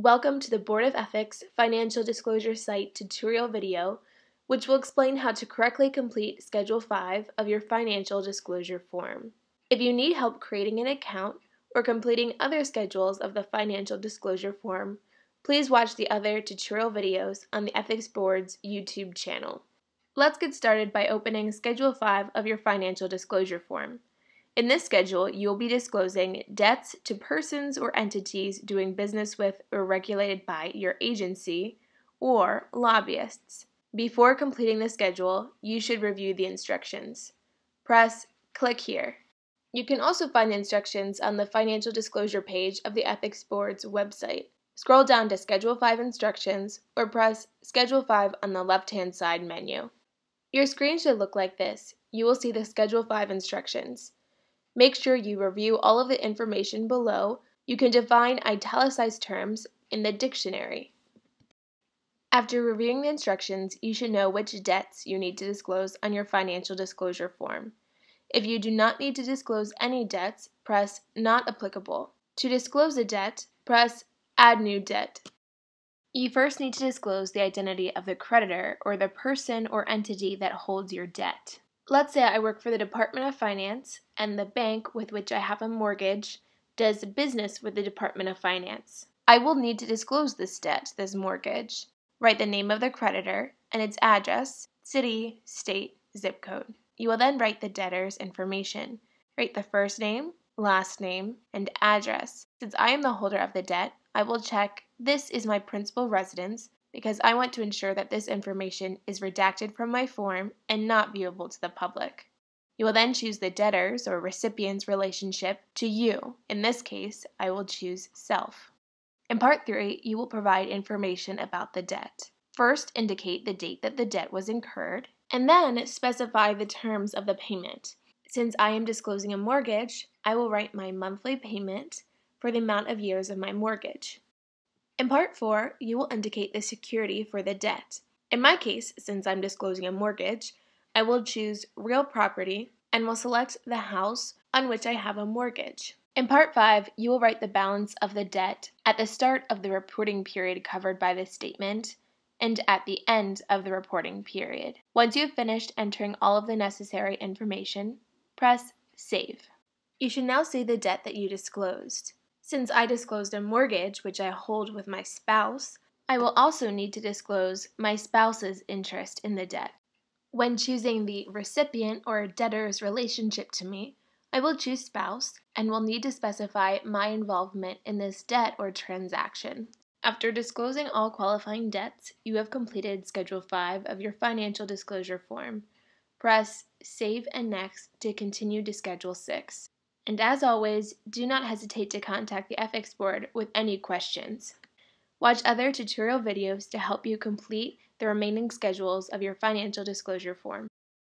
Welcome to the Board of Ethics Financial Disclosure Site tutorial video, which will explain how to correctly complete Schedule 5 of your financial disclosure form. If you need help creating an account or completing other schedules of the financial disclosure form, please watch the other tutorial videos on the Ethics Board's YouTube channel. Let's get started by opening Schedule 5 of your financial disclosure form. In this schedule, you will be disclosing debts to persons or entities doing business with or regulated by your agency or lobbyists. Before completing the schedule, you should review the instructions. Press Click here. You can also find the instructions on the Financial Disclosure page of the Ethics Board's website. Scroll down to Schedule 5 Instructions or press Schedule 5 on the left hand side menu. Your screen should look like this. You will see the Schedule 5 instructions. Make sure you review all of the information below. You can define italicized terms in the dictionary. After reviewing the instructions, you should know which debts you need to disclose on your financial disclosure form. If you do not need to disclose any debts, press Not Applicable. To disclose a debt, press Add New Debt. You first need to disclose the identity of the creditor or the person or entity that holds your debt. Let's say I work for the Department of Finance and the bank with which I have a mortgage does business with the Department of Finance. I will need to disclose this debt, this mortgage, write the name of the creditor and its address, city, state, zip code. You will then write the debtor's information. Write the first name, last name, and address. Since I am the holder of the debt, I will check this is my principal residence because I want to ensure that this information is redacted from my form and not viewable to the public. You will then choose the debtor's or recipient's relationship to you. In this case, I will choose self. In part 3, you will provide information about the debt. First, indicate the date that the debt was incurred, and then specify the terms of the payment. Since I am disclosing a mortgage, I will write my monthly payment for the amount of years of my mortgage. In Part 4, you will indicate the security for the debt. In my case, since I'm disclosing a mortgage, I will choose real property and will select the house on which I have a mortgage. In Part 5, you will write the balance of the debt at the start of the reporting period covered by this statement and at the end of the reporting period. Once you have finished entering all of the necessary information, press Save. You should now see the debt that you disclosed. Since I disclosed a mortgage, which I hold with my spouse, I will also need to disclose my spouse's interest in the debt. When choosing the recipient or debtor's relationship to me, I will choose spouse and will need to specify my involvement in this debt or transaction. After disclosing all qualifying debts, you have completed Schedule 5 of your financial disclosure form. Press Save and Next to continue to Schedule 6 and as always, do not hesitate to contact the FX Board with any questions. Watch other tutorial videos to help you complete the remaining schedules of your financial disclosure form.